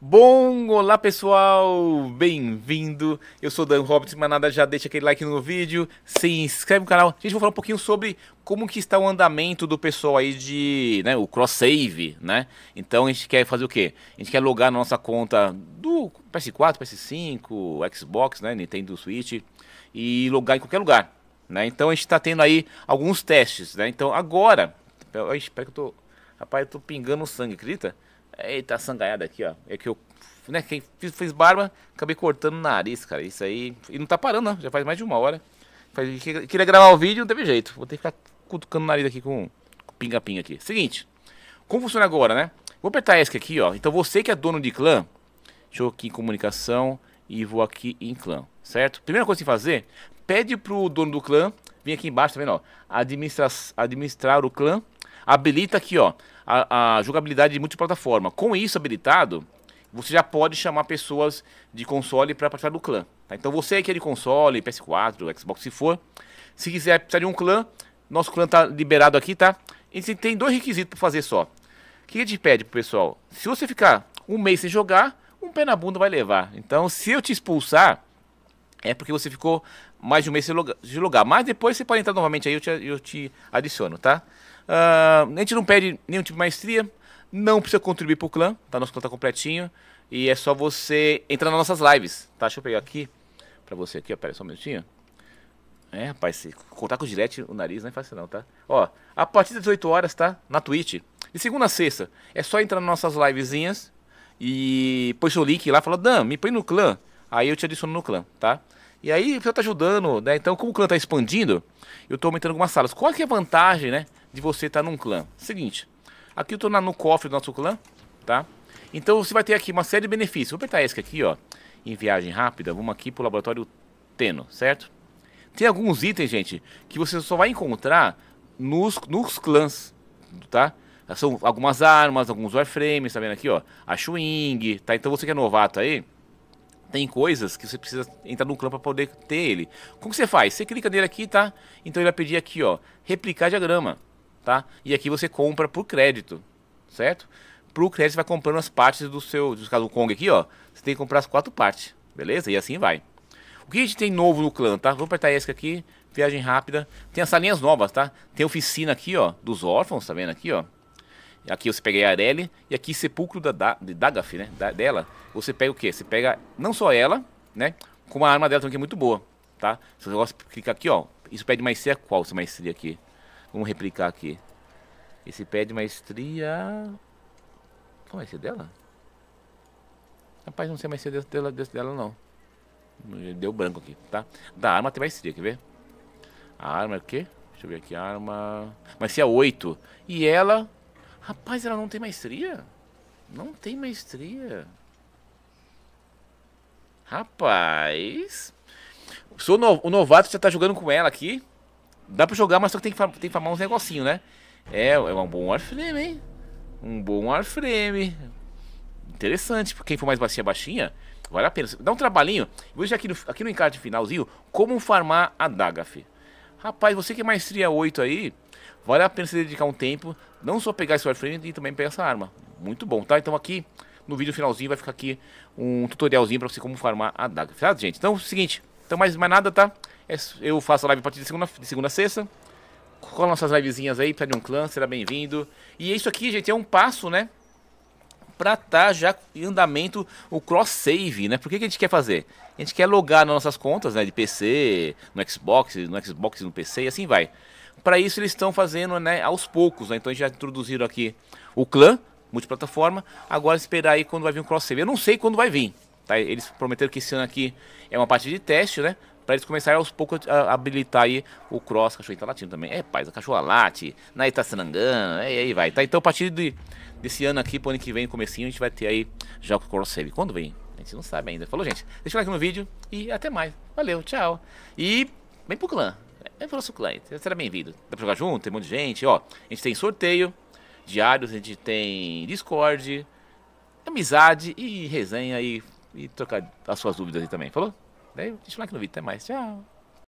Bom, olá pessoal, bem-vindo. Eu sou Dan Roberts, mas nada já deixa aquele like no vídeo, se inscreve no canal. A Gente, vai falar um pouquinho sobre como que está o andamento do pessoal aí de, né, o cross save, né? Então a gente quer fazer o quê? A gente quer logar na nossa conta do PS4, PS5, Xbox, né, Nintendo Switch e logar em qualquer lugar, né? Então a gente está tendo aí alguns testes, né? Então agora, espera que eu tô, rapaz, eu tô pingando sangue, acredita? Eita, sangaiada aqui, ó. É que eu, né, quem fiz, fiz, barba, acabei cortando o nariz, cara. Isso aí. E não tá parando, não. Já faz mais de uma hora. Faz, queria gravar o vídeo, não teve jeito. Vou ter que ficar cutucando o nariz aqui com pinga-pinga aqui. Seguinte. Como funciona agora, né? Vou apertar ESC aqui, ó. Então você que é dono de clã, deixa eu aqui em comunicação e vou aqui em clã, certo? Primeira coisa que fazer, pede pro dono do clã, vem aqui embaixo, tá vendo, ó, administrar, administrar o clã habilita aqui, ó, a, a jogabilidade de multiplataforma. Com isso habilitado, você já pode chamar pessoas de console para participar do clã. Tá? Então você que é de console, PS4, Xbox, se for, se quiser precisar de um clã, nosso clã tá liberado aqui, tá? E você tem dois requisitos para fazer só. O que a gente pede pro pessoal? Se você ficar um mês sem jogar, um pé na bunda vai levar. Então, se eu te expulsar, é porque você ficou mais de um mês sem jogar. Mas depois você pode entrar novamente aí, eu te, eu te adiciono, tá? Uh, a gente não pede nenhum tipo de maestria, não precisa contribuir para o clã, tá? Nosso clã tá completinho. E é só você entrar nas nossas lives, tá? Deixa eu pegar aqui para você aqui, ó, pera só um minutinho. É, rapaz, se contar com o Gillette, o nariz não é fácil não, tá? Ó, a partir das 18 horas, tá? Na Twitch. De segunda a sexta, é só entrar nas nossas livezinhas e põe seu link lá, fala, Dan, me põe no clã. Aí eu te adiciono no clã, tá? E aí o pessoal tá ajudando, né? Então, como o clã tá expandindo, eu tô aumentando algumas salas. Qual que é a vantagem, né? de você estar tá num clã. Seguinte, aqui eu estou no cofre do nosso clã, tá? Então você vai ter aqui uma série de benefícios. Vou apertar esse aqui, ó, em viagem rápida. Vamos aqui para o laboratório Teno, certo? Tem alguns itens, gente, que você só vai encontrar nos, nos clãs, tá? São algumas armas, alguns warframes, tá vendo aqui, ó? A Schwing, tá? Então você que é novato aí, tem coisas que você precisa entrar no clã para poder ter ele. Como você faz? Você clica nele aqui, tá? Então ele vai pedir aqui, ó, replicar diagrama tá? E aqui você compra por crédito, certo? Pro crédito você vai comprando as partes do seu, do caso do Kong aqui, ó, você tem que comprar as quatro partes, beleza? E assim vai. O que a gente tem novo no clã, tá? Vamos apertar esse aqui, viagem rápida. Tem as salinhas novas, tá? Tem oficina aqui, ó, dos órfãos, tá vendo aqui, ó? Aqui você pega a Arely e aqui sepulcro da, da de Dagaf, né? Da, dela. Você pega o quê? Você pega não só ela, né? Como a arma dela também que é muito boa, tá? Se você gosta, clica aqui, ó. Isso pede mais ser qual mais seria aqui? Vamos replicar aqui. Esse pé é de maestria... Qual vai ser dela? Rapaz, não sei mais se é desse dela, desse dela não. Deu branco aqui, tá? Da arma tem maestria, quer ver? A arma é o quê? Deixa eu ver aqui, arma... Mas se é 8. E ela... Rapaz, ela não tem maestria? Não tem maestria. Rapaz... Sou no... O novato já tá jogando com ela aqui. Dá pra jogar, mas só que tem que, tem que farmar uns negocinhos, né? É, é um bom warframe, hein? Um bom warframe. Interessante, porque quem for mais baixinha, baixinha, vale a pena. Dá um trabalhinho. Vou deixar aqui no, aqui no encarte finalzinho como farmar a daga, fi. Rapaz, você que é maestria 8 aí, vale a pena se dedicar um tempo, não só pegar esse warframe e também pegar essa arma. Muito bom, tá? Então aqui, no vídeo finalzinho, vai ficar aqui um tutorialzinho pra você como farmar a daga. Certo, gente? Então, é o seguinte, então mais, mais nada, tá? É, eu faço a live a partir de segunda, de segunda a sexta. nossas livezinhas aí, pede um clã, será bem-vindo. E é isso aqui, gente, é um passo, né? Pra tá já em andamento o cross-save, né? Por que, que a gente quer fazer? A gente quer logar nas nossas contas, né? De PC, no Xbox, no Xbox no PC e assim vai. Para isso eles estão fazendo, né? Aos poucos, né? Então já introduziram aqui o clã, multiplataforma. Agora esperar aí quando vai vir o cross-save. Eu não sei quando vai vir. Tá, eles prometeram que esse ano aqui é uma parte de teste, né? para eles começarem aos poucos a habilitar aí o cross, cachorro latino também. É, paz, a cachorra late, na Itaçanangã, é, aí vai. Tá, então a partir de, desse ano aqui, pro ano que vem, comecinho, a gente vai ter aí já o cross save. Quando vem? A gente não sabe ainda. Falou, gente, deixa o like no vídeo e até mais. Valeu, tchau. E vem pro clã. É o nosso clã, será bem-vindo. Dá pra jogar junto, tem um monte de gente, ó. A gente tem sorteio, diários, a gente tem Discord, amizade e resenha e, e trocar as suas dúvidas aí também. Falou? deixa o like no vídeo. Até mais. Tchau.